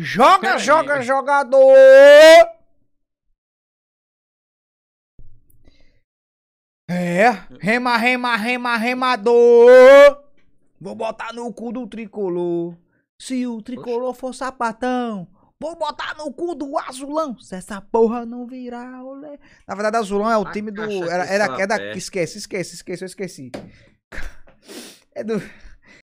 Joga, Pera joga, aí. jogador! É, rema, rema, rema, remador! Vou botar no cu do tricolor. Se o tricolor Oxe. for sapatão, vou botar no cu do azulão. Se essa porra não virar, olé. Na verdade, azulão é o A time do. Era, era, é Esquece, esquece, esquece, eu esqueci. É do.